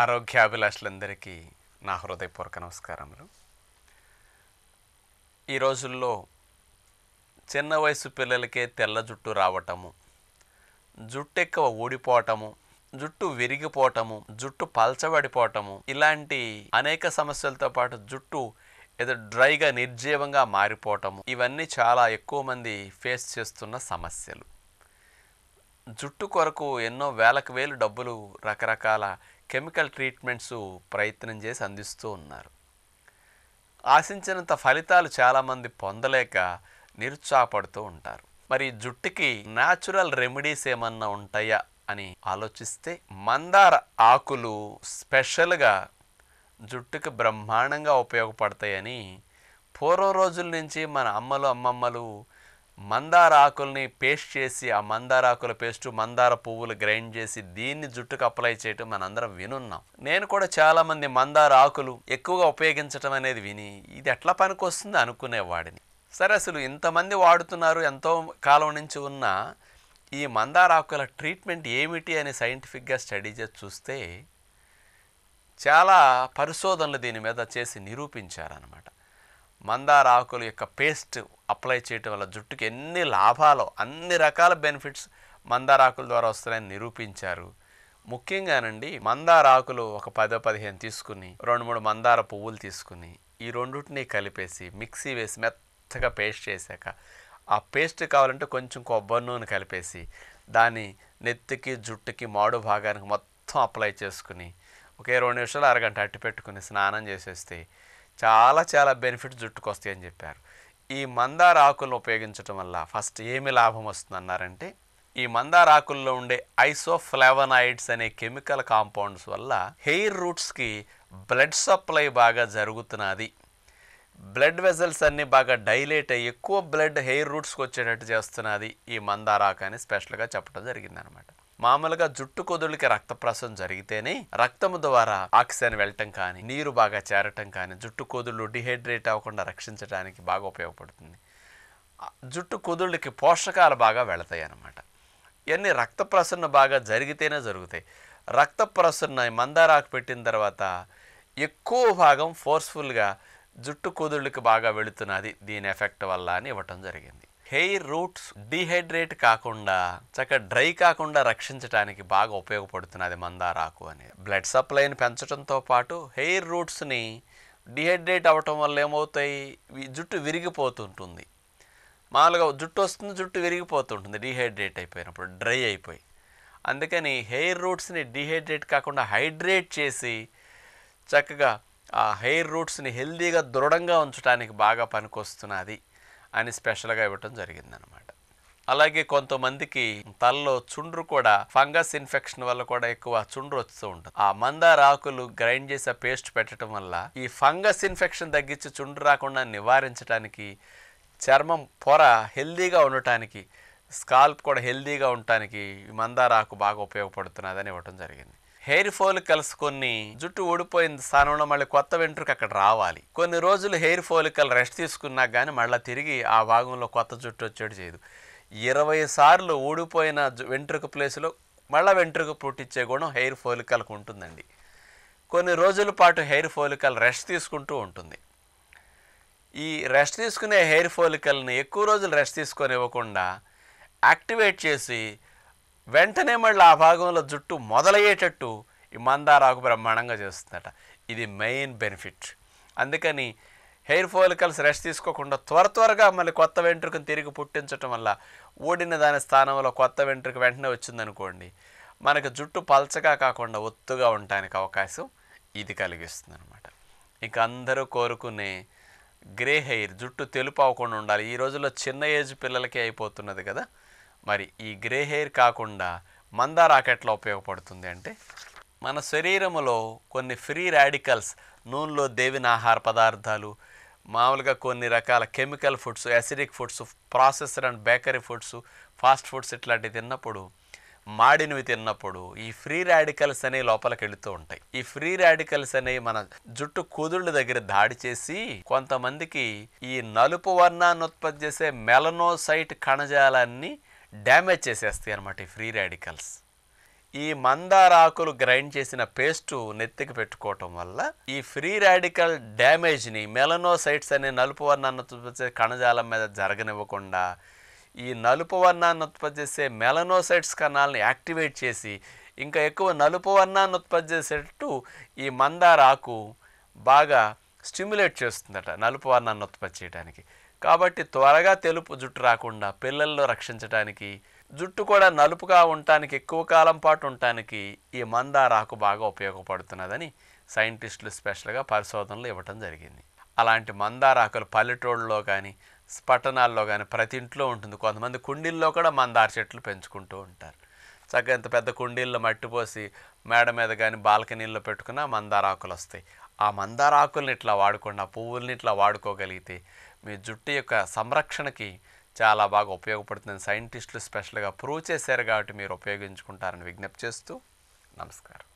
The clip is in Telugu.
ఆరోగ్యాభిలాషులందరికీ నా హృదయపూర్వక నమస్కారములు ఈ రోజుల్లో చిన్న వయసు పిల్లలకే తెల్ల జుట్టు రావటము జుట్టు ఎక్కువ ఊడిపోవటము జుట్టు విరిగిపోవటము జుట్టు పల్చబడిపోవటము ఇలాంటి అనేక సమస్యలతో పాటు జుట్టు ఏదో డ్రైగా నిర్జీవంగా మారిపోవటము ఇవన్నీ చాలా ఎక్కువ మంది ఫేస్ చేస్తున్న సమస్యలు జుట్టు కొరకు ఎన్నో వేలకు వేలు డబ్బులు రకరకాల కెమికల్ ట్రీట్మెంట్స్ ప్రయత్నం చేసి అందిస్తూ ఉన్నారు ఆశించినంత ఫలితాలు చాలామంది పొందలేక నిరుత్సాహపడుతూ ఉంటారు మరి జుట్టుకి న్యాచురల్ రెమెడీస్ ఏమన్నా ఉంటాయా అని ఆలోచిస్తే మందార ఆకులు స్పెషల్గా జుట్టుకి బ్రహ్మాండంగా ఉపయోగపడతాయని పూర్వం రోజుల నుంచి మన అమ్మలు అమ్మమ్మలు మందార ఆకుల్ని పేస్ట్ చేసి ఆ మందార ఆకుల పేస్ట్ మందార పువ్వులు గ్రైండ్ చేసి దీన్ని జుట్టుకు అప్లై చేయటం మనందరం వినున్నాం నేను కూడా చాలామంది మందార ఆకులు ఎక్కువగా ఉపయోగించటం అనేది విని ఇది ఎట్లా పనికొస్తుంది అనుకునేవాడిని సరే అసలు ఇంతమంది వాడుతున్నారు ఎంతో కాలం నుంచి ఉన్న ఈ మందార ఆకుల ట్రీట్మెంట్ ఏమిటి అని సైంటిఫిక్గా స్టడీ చేసి చూస్తే చాలా పరిశోధనలు దీని మీద చేసి నిరూపించారనమాట మందార ఆకుల యొక్క పేస్ట్ అప్లై చేయటం వల్ల జుట్టుకి ఎన్ని లాభాలు అన్ని రకాల బెనిఫిట్స్ మందార ఆకుల ద్వారా వస్తాయని నిరూపించారు ముఖ్యంగానండి మందార ఆకులు ఒక పదో పదిహేను తీసుకుని రెండు మూడు మందార పువ్వులు తీసుకుని ఈ రెండుటిని కలిపేసి మిక్సీ వేసి మెత్తగా పేస్ట్ చేశాక ఆ పేస్ట్ కావాలంటే కొంచెం కొబ్బరి నూనె కలిపేసి దాన్ని నెత్తికి జుట్టుకి మాడు భాగానికి మొత్తం అప్లై చేసుకుని ఒకే రెండు నిమిషాలు అరగంట అట్టి పెట్టుకుని స్నానం చేసేస్తే చాలా చాలా బెనిఫిట్ జుట్టుకొస్తాయి అని చెప్పారు ఈ మందార ఆకులను ఉపయోగించడం వల్ల ఫస్ట్ ఏమి లాభం వస్తుంది అన్నారంటే ఈ మందార ఆకుల్లో ఉండే ఐసోఫ్లావనాయిడ్స్ అనే కెమికల్ కాంపౌండ్స్ వల్ల హెయిర్ రూట్స్కి బ్లడ్ సప్లై బాగా జరుగుతున్నది బ్లడ్ వెజల్స్ అన్నీ బాగా డైలేట్ అయ్యి ఎక్కువ బ్లడ్ హెయిర్ రూట్స్కి వచ్చేటట్టు చేస్తున్నది ఈ మందారాకు అని స్పెషల్గా చెప్పడం జరిగిందనమాట మామూలుగా జుట్టు కొదులికి రక్త ప్రసం జరిగితేనే రక్తము ద్వారా ఆక్సిజన్ వెళ్ళటం కానీ నీరు బాగా చేరటం కానీ జుట్టు కొదులు డిహైడ్రేట్ అవ్వకుండా రక్షించడానికి బాగా ఉపయోగపడుతుంది జుట్టు కొదుళ్ళకి పోషకాలు బాగా వెళతాయి అన్నమాట ఇవన్నీ రక్త ప్రసరణ బాగా జరిగితేనే జరుగుతాయి రక్త ప్రసరణ మందారాకు పెట్టిన తర్వాత ఎక్కువ భాగం ఫోర్స్ఫుల్గా జుట్టు కొదుళ్ళకి బాగా వెళుతున్నది దీని ఎఫెక్ట్ వల్ల అని ఇవ్వటం జరిగింది హెయిర్ రూట్స్ డిహైడ్రేట్ కాకుండా చక్క డ్రై కాకుండా రక్షించడానికి బాగా ఉపయోగపడుతున్నది మందారాకు అనేది బ్లడ్ సప్లైని పెంచడంతో పాటు హెయిర్ రూట్స్ని డిహైడ్రేట్ అవ్వటం వల్ల ఏమవుతాయి జుట్టు విరిగిపోతుంటుంది మామూలుగా జుట్టు వస్తుంది జుట్టు విరిగిపోతుంటుంది డిహైడ్రేట్ అయిపోయినప్పుడు డ్రై అయిపోయి అందుకని హెయిర్ రూట్స్ని డిహైడ్రేట్ కాకుండా హైడ్రేట్ చేసి చక్కగా ఆ హెయిర్ రూట్స్ని హెల్దీగా దృఢంగా ఉంచడానికి బాగా పనికొస్తున్నది అని స్పెషల్గా ఇవ్వటం జరిగిందనమాట అలాగే కొంతమందికి తలలో చుండ్రు కూడా ఫంగస్ ఇన్ఫెక్షన్ వల్ల కూడా ఎక్కువ చుండ్రు వస్తూ ఉంటుంది ఆ మందార ఆకులు గ్రైండ్ చేసే పేస్ట్ పెట్టడం వల్ల ఈ ఫంగస్ ఇన్ఫెక్షన్ తగ్గించి చుండ్రు రాకుండా నివారించడానికి చర్మం పొర హెల్దీగా ఉండటానికి స్కాల్ప్ కూడా హెల్దీగా ఉండటానికి మందార ఆకు బాగా ఉపయోగపడుతున్నదని ఇవ్వటం జరిగింది హెయిర్ ఫాల్ కలుసుకొని జుట్టు ఓడిపోయింది స్థానంలో మళ్ళీ కొత్త వెంట్రుకు అక్కడ రావాలి కొన్ని రోజులు హెయిర్ ఫాలికల్ రెస్ట్ తీసుకున్నా కానీ మళ్ళీ తిరిగి ఆ భాగంలో కొత్త జుట్టు వచ్చేటు చేయదు ఇరవై సార్లు ఊడిపోయిన వెంట్రుక ప్లేస్లో మళ్ళీ వెంట్రుక పుట్టించే గుణం హెయిర్ ఫోలికల్కు ఉంటుందండి కొన్ని రోజుల పాటు హెయిర్ ఫోలికల్ రెస్ట్ తీసుకుంటూ ఉంటుంది ఈ రెస్ట్ తీసుకునే హెయిర్ ఫోలికల్ని ఎక్కువ రోజులు రెస్ట్ తీసుకొని ఇవ్వకుండా యాక్టివేట్ చేసి వెంటనే మళ్ళీ ఆ భాగంలో జుట్టు మొదలయ్యేటట్టు ఈ మందారాకు బ్రహ్మాండంగా చేస్తుందట ఇది మెయిన్ బెనిఫిట్ అందుకని హెయిర్ ఫాలికల్స్ రెస్ట్ తీసుకోకుండా త్వర త్వరగా మళ్ళీ కొత్త వెంట్రుకను తిరిగి పుట్టించటం వల్ల ఓడిన దాని స్థానంలో కొత్త వెంట్రుకు వెంటనే వచ్చిందనుకోండి మనకు జుట్టు పల్చగా కాకుండా ఒత్తుగా ఉండడానికి అవకాశం ఇది కలిగిస్తుంది అనమాట ఇక అందరూ కోరుకునే గ్రే హెయిర్ జుట్టు తెలుపు అవ్వకుండా ఉండాలి ఈ రోజుల్లో చిన్న ఏజ్ పిల్లలకే అయిపోతున్నది కదా మరి ఈ గ్రే హెయిర్ కాకుండా మందార రాకెట్లో ఉపయోగపడుతుంది అంటే మన శరీరంలో కొన్ని ఫ్రీ రాడికల్స్ నూనెలో దేవిన ఆహార పదార్థాలు మామూలుగా కొన్ని రకాల chemical foods acidic foods processor and bakery foods fast foods ఇట్లాంటివి తిన్నప్పుడు మాడినవి తిన్నప్పుడు ఈ ఫ్రీ రాడికల్స్ అనేవి లోపలికి వెళుతూ ఉంటాయి ఈ ఫ్రీ రాడికల్స్ అనేవి మన జుట్టు కుదుళ్ళ దగ్గర దాడి చేసి కొంతమందికి ఈ నలుపు వర్ణాన్ని ఉత్పత్తి చేసే మెలనోసైట్ కణజాలాన్ని డ్యామేజ్ చేసేస్తాయి అనమాట ఈ ఫ్రీ రాడికల్స్ ఈ మందార ఆకులు గ్రైండ్ చేసిన పేస్టు నెత్తికి పెట్టుకోవటం వల్ల ఈ ఫ్రీ రాడికల్ డ్యామేజ్ని మెలనోసైట్స్ అనే నలుపు వర్ణాన్ని ఉత్పత్తి చేసే కణజాలం మీద జరగనివ్వకుండా ఈ నలుపు వర్ణాన్ని ఉత్పత్తి చేసే మెలనోసైట్స్ కణాలను యాక్టివేట్ చేసి ఇంకా ఎక్కువ నలుపు వర్ణాన్ని ఉత్పత్తి చేసేటట్టు ఈ మందార ఆకు బాగా స్టిమ్యులేట్ చేస్తుందట నలుపు వర్ణాన్ని ఉత్పత్తి చేయడానికి కాబట్టి త్వరగా తెలుపు జుట్టు రాకుండా పిల్లల్లో రక్షించడానికి జుట్టు కూడా నలుపుగా ఉండటానికి ఎక్కువ కాలం పాటు ఉండటానికి ఈ మందారాకు బాగా ఉపయోగపడుతున్నదని సైంటిస్టులు స్పెషల్గా పరిశోధనలు ఇవ్వటం జరిగింది అలాంటి మందారాకులు పల్లెటూళ్ళలో కానీ పట్టణాల్లో కానీ ప్రతి ఇంట్లో ఉంటుంది కొంతమంది కుండీల్లో కూడా మందార చెట్లు పెంచుకుంటూ ఉంటారు చక్కగా ఇంత పెద్ద కుండీల్లో మట్టి పోసి మేడ మీద కానీ బాల్కనీల్లో పెట్టుకున్న మందారాకులు వస్తాయి ఆ మందారాకుల్ని ఇట్లా వాడుకోండి ఆ పువ్వుల్ని ఇట్లా వాడుకోగలిగితే మీ జుట్టు యొక్క సంరక్షణకి చాలా బాగా ఉపయోగపడుతుంది సైంటిస్టులు స్పెషల్గా ప్రూవ్ చేశారు కాబట్టి మీరు ఉపయోగించుకుంటారని విజ్ఞప్తి చేస్తూ నమస్కారం